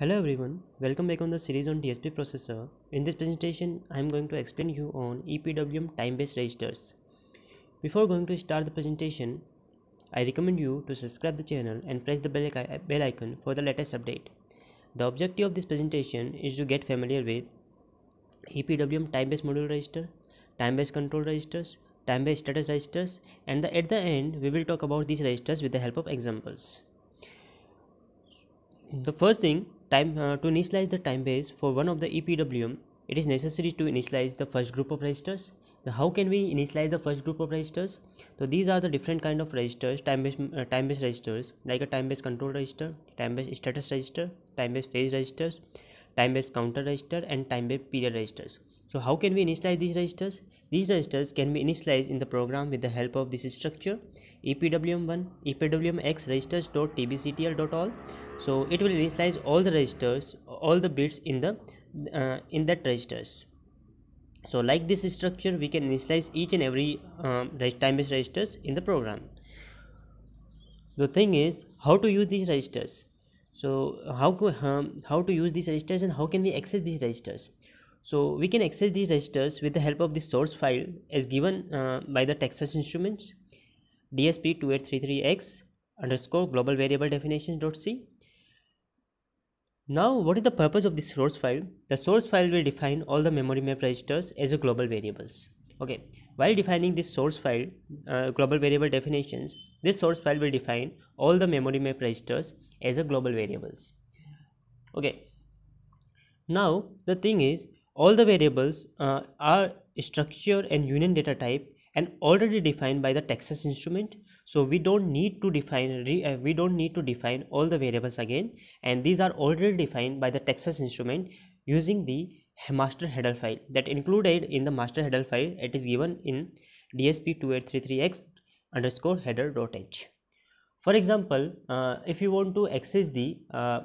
Hello everyone, welcome back on the series on DSP processor. In this presentation, I am going to explain you on EPWM time-based registers. Before going to start the presentation, I recommend you to subscribe the channel and press the bell, icon for the latest update. The objective of this presentation is to get familiar with EPWM time-based module register, time-based control registers, time-based status registers and the, at the end we will talk about these registers with the help of examples. The first thing time uh, to initialize the time base for one of the EPWM, it is necessary to initialize the first group of registers. Now, how can we initialize the first group of registers? So these are the different kind of registers, time base, uh, time base registers like a time base control register, time base status register, time base phase registers, time base counter register, and time base period registers. So how can we initialize these registers? These registers can be initialized in the program with the help of this structure epwm1 epwmx registers.tbctl.all so it will initialize all the registers all the bits in the uh, in that registers so like this structure we can initialize each and every um, time based registers in the program the thing is how to use these registers so how um, how to use these registers and how can we access these registers so we can access these registers with the help of the source file as given uh, by the Texas Instruments DSP2833x underscore global variable definitions dot C. Now what is the purpose of this source file? The source file will define all the memory map registers as a global variables. Okay, while defining this source file, uh, global variable definitions, this source file will define all the memory map registers as a global variables. Okay, now the thing is all the variables uh, are structure and union data type and already defined by the Texas instrument so we don't need to define uh, we don't need to define all the variables again and these are already defined by the Texas instrument using the master header file that included in the master header file it is given in dsp2833x underscore header dot h for example uh, if you want to access the uh,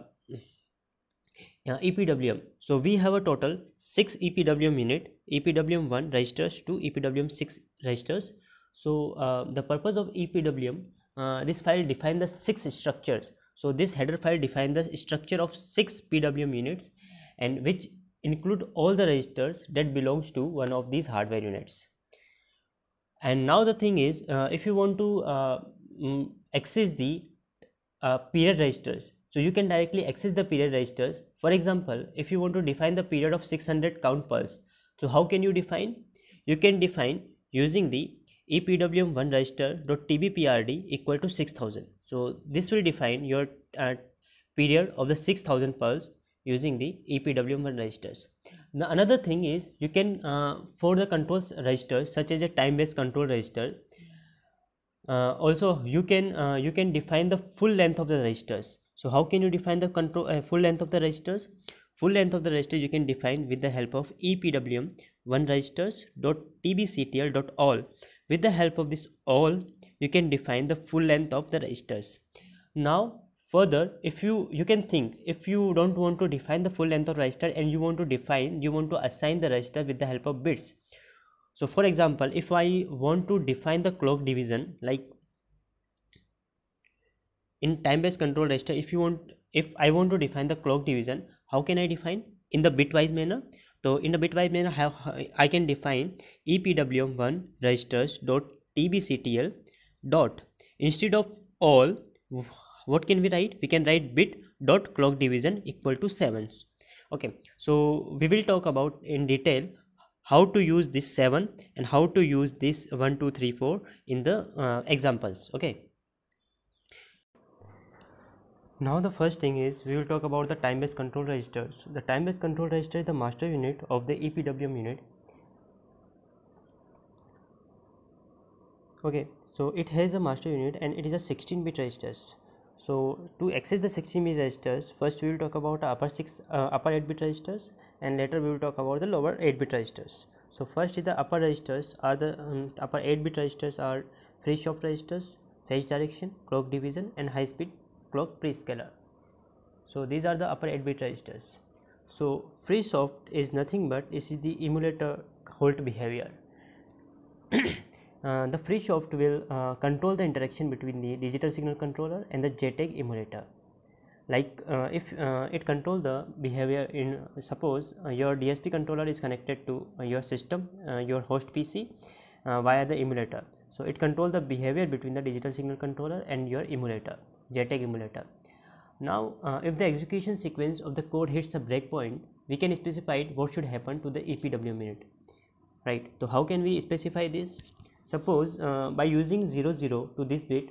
yeah, EPWM. So we have a total 6 EPWM unit, EPWM 1 registers to EPWM 6 registers. So uh, the purpose of EPWM, uh, this file define the 6 structures. So this header file define the structure of 6 PWM units and which include all the registers that belongs to one of these hardware units. And now the thing is, uh, if you want to uh, mm, access the uh, period registers, so you can directly access the period registers. For example, if you want to define the period of 600 count pulse, so how can you define? You can define using the epwm1 register.tbprd equal to 6000. So this will define your uh, period of the 6000 pulse using the EPWM1 registers. Now another thing is you can uh, for the control registers such as a time-based control register. Uh, also you can uh, you can define the full length of the registers so how can you define the control uh, full length of the registers full length of the register you can define with the help of epwm one registers dot tbctl dot all with the help of this all you can define the full length of the registers now further if you you can think if you don't want to define the full length of register and you want to define you want to assign the register with the help of bits so for example if i want to define the clock division like in time based control register if you want if i want to define the clock division how can i define in the bitwise manner so in the bitwise manner i can define epwm1 registers dot tbctl dot instead of all what can we write we can write bit dot clock division equal to 7 okay so we will talk about in detail how to use this 7 and how to use this 1 2 3 4 in the uh, examples okay now the first thing is we will talk about the time-based control registers. the time-based control register is the master unit of the EPWM unit. Okay, so it has a master unit and it is a 16-bit register. So to access the 16-bit registers, first we will talk about upper six, uh, upper 8-bit registers, and later we will talk about the lower 8-bit registers. So first is the upper registers are the um, upper 8-bit registers are free shop registers, phase direction, clock division, and high-speed clock prescaler. So these are the upper 8 bit registers. So FreeSoft is nothing but is the emulator hold behavior. uh, the FreeSoft will uh, control the interaction between the digital signal controller and the JTAG emulator. Like uh, if uh, it control the behavior in suppose uh, your DSP controller is connected to uh, your system, your host PC via the emulator. So it control the behavior between the digital signal controller and your emulator. JTAG emulator. Now, uh, if the execution sequence of the code hits a breakpoint, we can specify what should happen to the EPW minute, right? So, how can we specify this? Suppose uh, by using 00 to this bit,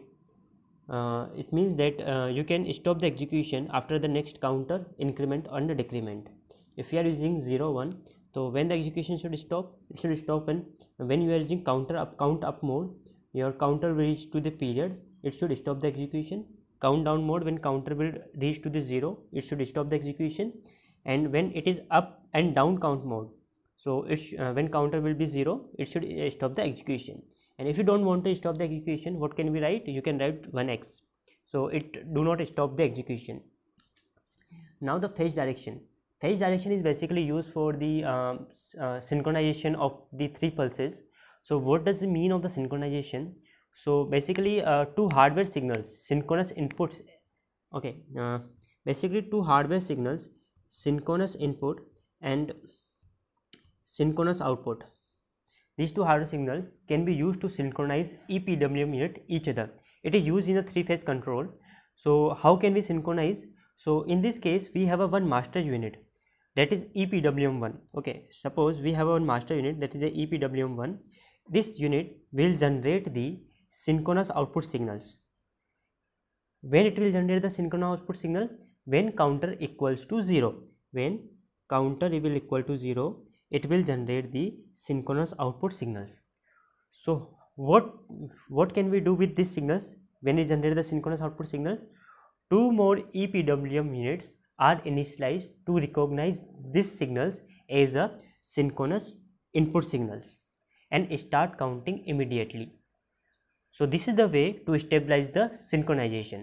uh, it means that uh, you can stop the execution after the next counter increment and decrement. If you are using 01, so when the execution should stop, it should stop when when you are using counter up count up mode, your counter will reach to the period, it should stop the execution countdown mode when counter will reach to the 0 it should stop the execution and when it is up and down count mode so it's uh, when counter will be 0 it should uh, stop the execution and if you don't want to stop the execution what can we write you can write 1x so it do not stop the execution now the phase direction phase direction is basically used for the uh, uh, synchronization of the three pulses so what does the mean of the synchronization so basically uh, two hardware signals synchronous inputs okay uh, basically two hardware signals synchronous input and synchronous output these two hardware signals can be used to synchronize EPWM unit each other it is used in the three phase control so how can we synchronize so in this case we have a one master unit that is EPWM1 okay suppose we have one master unit that is the EPWM1 this unit will generate the synchronous output signals. When it will generate the synchronous output signal? When counter equals to 0. When counter will equal to 0, it will generate the synchronous output signals. So what, what can we do with these signals when it generate the synchronous output signal? Two more EPWM units are initialized to recognize these signals as a synchronous input signals and start counting immediately. So this is the way to stabilize the synchronization,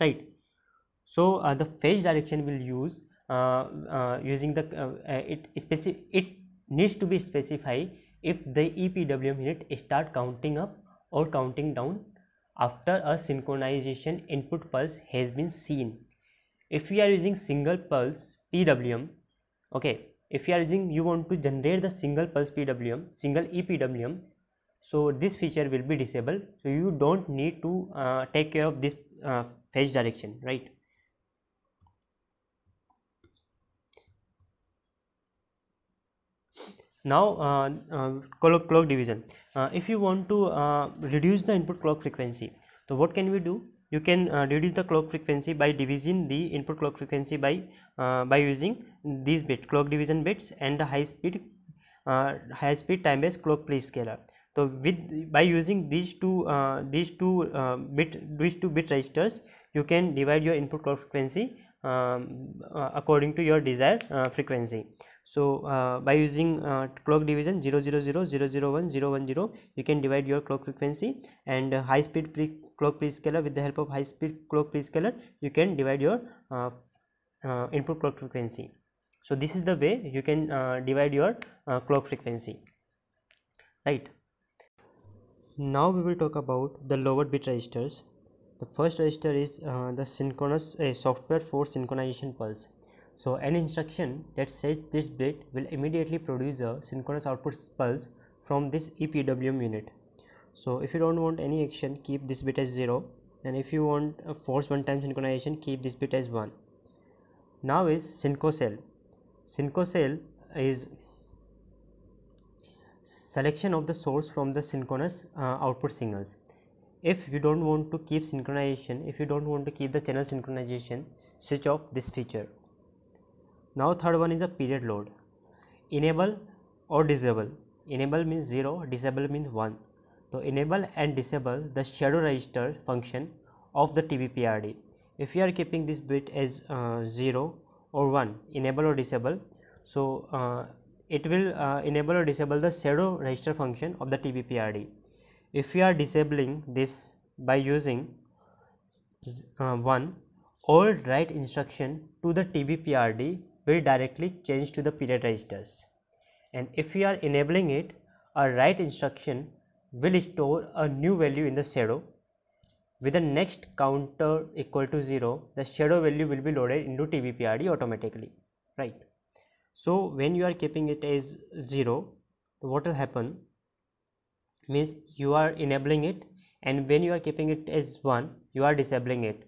right? So uh, the phase direction will use uh, uh, using the uh, uh, it specific it needs to be specified if the EPWM unit start counting up or counting down after a synchronization input pulse has been seen. If we are using single pulse PWM, okay. If you are using you want to generate the single pulse PWM, single EPWM, so this feature will be disabled so you don't need to uh, take care of this uh, fetch direction right now uh, uh, clock, division uh, if you want to uh, reduce the input clock frequency so what can we do you can uh, reduce the clock frequency by dividing the input clock frequency by uh, by using these bit clock division bits and the high speed high speed time based clock prescaler so, with by using these two uh, these two uh, bit these two bit registers, you can divide your input clock frequency um, uh, according to your desired uh, frequency. So, uh, by using clock division 000, you can divide your clock frequency and high speed pre clock prescaler with the help of high speed clock prescaler, you can divide your input clock frequency. So, this is the way you can divide your clock frequency, right. Now we will talk about the lower bit registers. The first register is uh, the synchronous uh, software for synchronization pulse. So an instruction that sets this bit will immediately produce a synchronous output pulse from this EPWM unit. So if you don't want any action, keep this bit as 0 and if you want a force one time synchronization, keep this bit as 1. Now is synco cell. Synco cell is selection of the source from the synchronous uh, output signals if you don't want to keep synchronization if you don't want to keep the channel synchronization switch off this feature now third one is a period load enable or disable enable means 0 disable means 1 so enable and disable the shadow register function of the tbprd if you are keeping this bit as uh, 0 or 1 enable or disable so uh, it will uh, enable or disable the shadow register function of the TBPRD. If we are disabling this by using uh, one all write instruction to the TBPRD will directly change to the period registers. And if we are enabling it, a write instruction will store a new value in the shadow. With the next counter equal to 0, the shadow value will be loaded into TBPRD automatically, right? so when you are keeping it as 0 what will happen means you are enabling it and when you are keeping it as 1 you are disabling it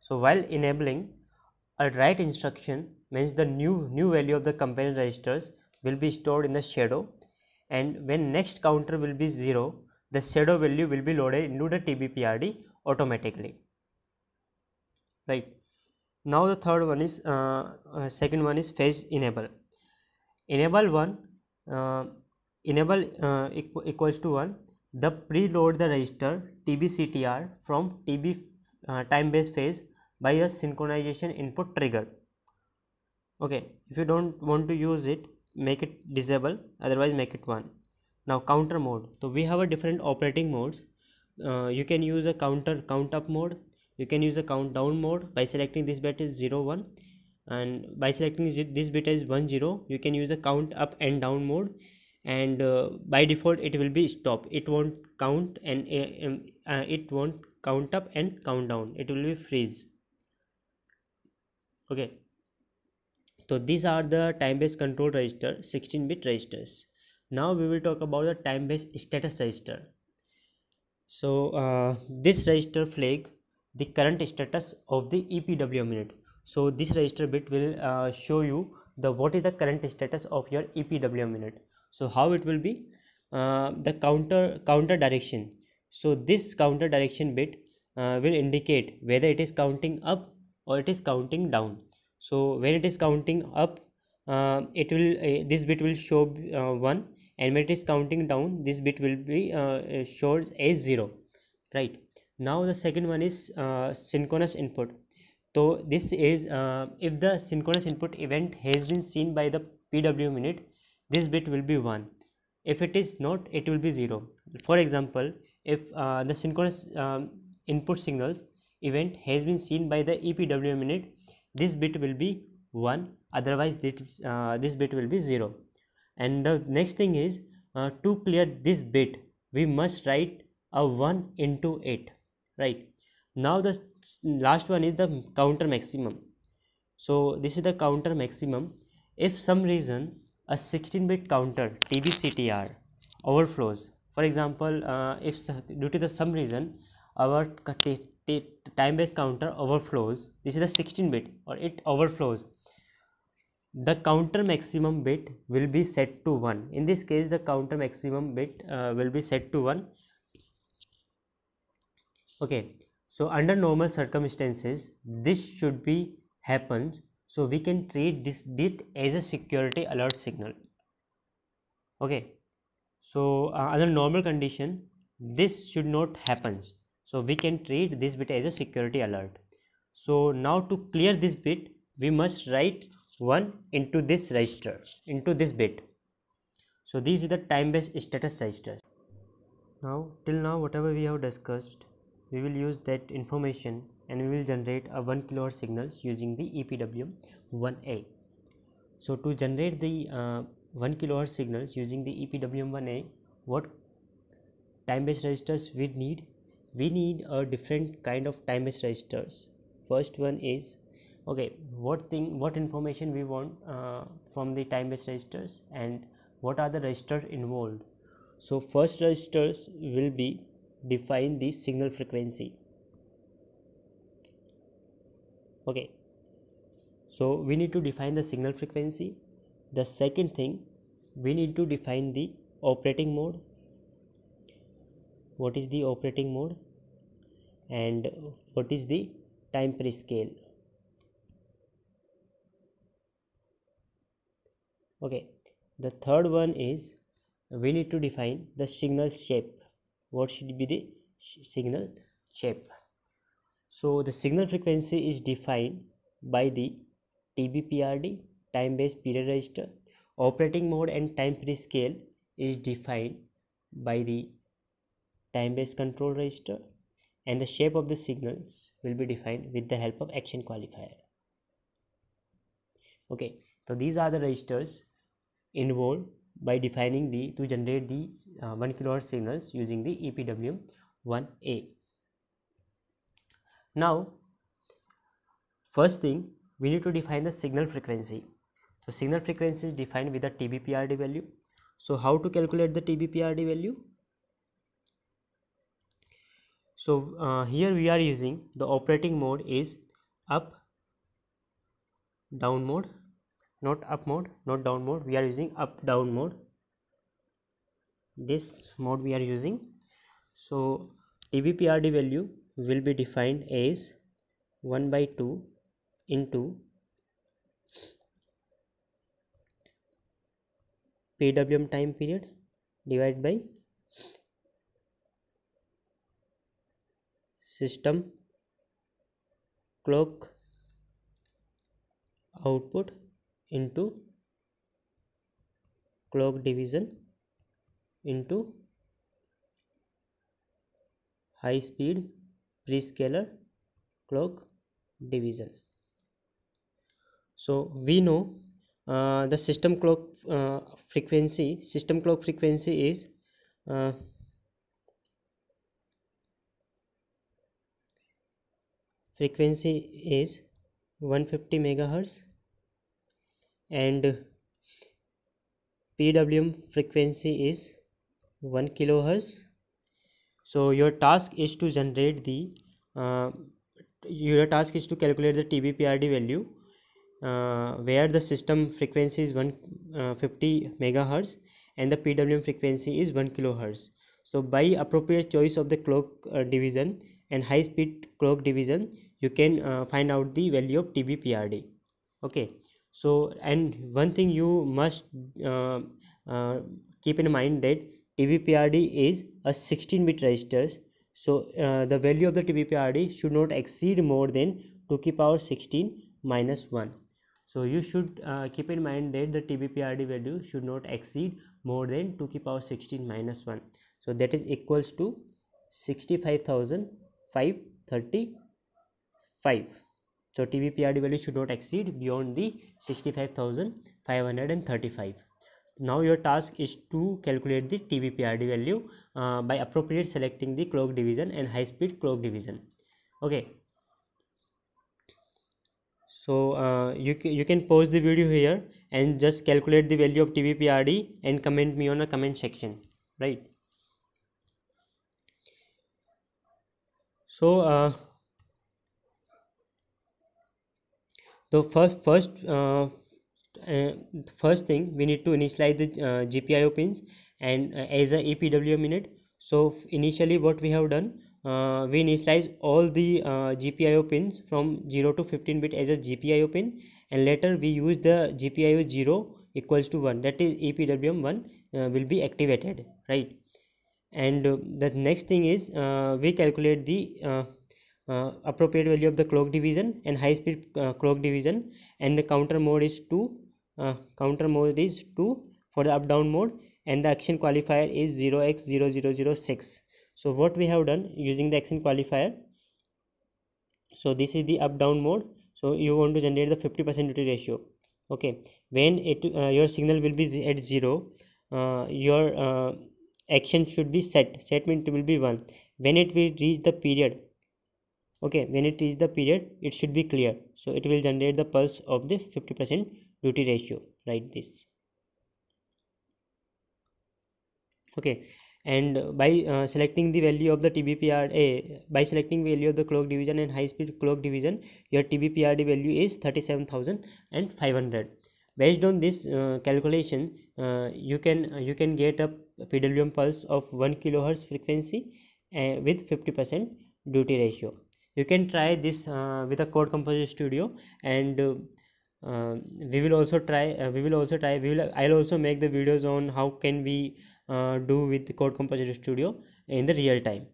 so while enabling a write instruction means the new new value of the component registers will be stored in the shadow and when next counter will be 0 the shadow value will be loaded into the tbprd automatically right now the third one is uh, uh, second one is phase enable enable 1 uh, enable uh, equ equals to 1 the preload the register tbctr from tb uh, time base phase by a synchronization input trigger okay if you don't want to use it make it disable otherwise make it 1 now counter mode so we have a different operating modes uh, you can use a counter count up mode you can use a countdown mode by selecting this bit is 0 1 and by selecting this bit is 1 0 you can use the count up and down mode and uh, by default it will be stop it won't count and uh, um, uh it won't count up and count down it will be freeze okay so these are the time based control register 16 bit registers now we will talk about the time based status register so uh, this register flag the current status of the epwm unit so this register bit will uh, show you the what is the current status of your epwm unit so how it will be uh, the counter counter direction so this counter direction bit uh, will indicate whether it is counting up or it is counting down so when it is counting up uh, it will uh, this bit will show uh, 1 and when it is counting down this bit will be uh, shows as 0 right now the second one is uh, synchronous input so this is uh, if the synchronous input event has been seen by the pwm unit this bit will be 1 if it is not it will be 0 for example if uh, the synchronous um, input signals event has been seen by the epwm unit this bit will be 1 otherwise this, uh, this bit will be 0 and the next thing is uh, to clear this bit we must write a 1 into 8 right now the last one is the counter maximum so this is the counter maximum if some reason a 16 bit counter tbctr overflows for example uh, if due to the some reason our time based counter overflows this is the 16 bit or it overflows the counter maximum bit will be set to 1 in this case the counter maximum bit uh, will be set to 1 okay so under normal circumstances this should be happens so we can treat this bit as a security alert signal okay so uh, under normal condition this should not happen so we can treat this bit as a security alert so now to clear this bit we must write 1 into this register into this bit so these are the time based status registers now till now whatever we have discussed we will use that information and we will generate a 1 kilohertz signal using the EPWM 1A. So to generate the uh, 1 kilohertz signals using the EPWM 1A what time based registers we need? We need a different kind of time based registers. First one is okay what thing what information we want uh, from the time based registers and what are the registers involved. So first registers will be define the signal frequency okay so we need to define the signal frequency the second thing we need to define the operating mode what is the operating mode and what is the time prescale okay the third one is we need to define the signal shape what should be the signal shape so the signal frequency is defined by the tbprd time based period register operating mode and time free scale is defined by the time based control register and the shape of the signals will be defined with the help of action qualifier okay so these are the registers involved by defining the to generate the uh, 1 kilohertz signals using the EPWM1A. Now, first thing we need to define the signal frequency. So, signal frequency is defined with the TBPRD value. So, how to calculate the TBPRD value? So, uh, here we are using the operating mode is up, down mode not up mode not down mode we are using up down mode this mode we are using so dbprd value will be defined as 1 by 2 into pwm time period divided by system clock output into clock division into high speed prescaler clock division so we know uh, the system clock uh, frequency system clock frequency is uh, frequency is 150 megahertz and PWM frequency is 1 kilohertz. So your task is to generate the uh, your task is to calculate the TBPRD value uh, where the system frequency is 150 uh, megahertz and the PWM frequency is 1 kilohertz. So by appropriate choice of the clock uh, division and high speed clock division, you can uh, find out the value of TBPRD. Okay so and one thing you must uh, uh, keep in mind that tbprd is a 16 bit register so uh, the value of the tbprd should not exceed more than 2 ki power 16 minus 1 so you should uh, keep in mind that the tbprd value should not exceed more than 2 ki power 16 minus 1 so that is equals to 65535 so TBPRD value should not exceed beyond the 65,535. Now your task is to calculate the TBPRD value uh, by appropriate selecting the clock division and high speed clock division. Okay. So uh, you, you can pause the video here and just calculate the value of TBPRD and comment me on a comment section. Right. So uh, So first first uh, first thing we need to initialize the uh, GPIO pins and uh, as a APWM unit so initially what we have done uh, we initialize all the GPIO pins from 0 to 15 bit as a GPIO pin and later we use the GPIO 0 equals to 1 that is APWM 1 will be activated right and the next thing is we calculate the uh, appropriate value of the clock division and high speed uh, clock division and the counter mode is 2 uh, counter mode is 2 for the up down mode and the action qualifier is 0x0006 so what we have done using the action qualifier so this is the up down mode so you want to generate the 50 percent duty ratio okay when it uh, your signal will be at 0 uh, your uh, action should be set set means it will be 1 when it will reach the period okay when it is the period it should be clear so it will generate the pulse of the 50% duty ratio write this okay and by uh, selecting the value of the tbprd by selecting value of the clock division and high speed clock division your tbprd value is 37500 based on this uh, calculation uh, you can uh, you can get a pwm pulse of 1 kilohertz frequency uh, with 50% duty ratio you can try this uh, with a code composer studio and uh, we will also try uh, we will also try we will i'll also make the videos on how can we uh, do with code composer studio in the real time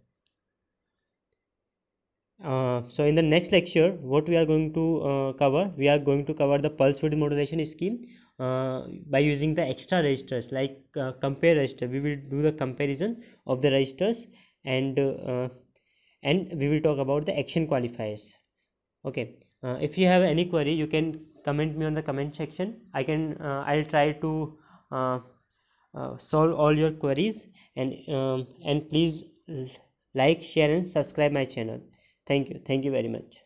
uh, so in the next lecture what we are going to uh, cover we are going to cover the pulse width modulation scheme uh, by using the extra registers like compare register we will do the comparison of the registers and and we will talk about the action qualifiers okay uh, if you have any query you can comment me on the comment section i can uh, i'll try to uh, uh solve all your queries and um, and please like share and subscribe my channel thank you thank you very much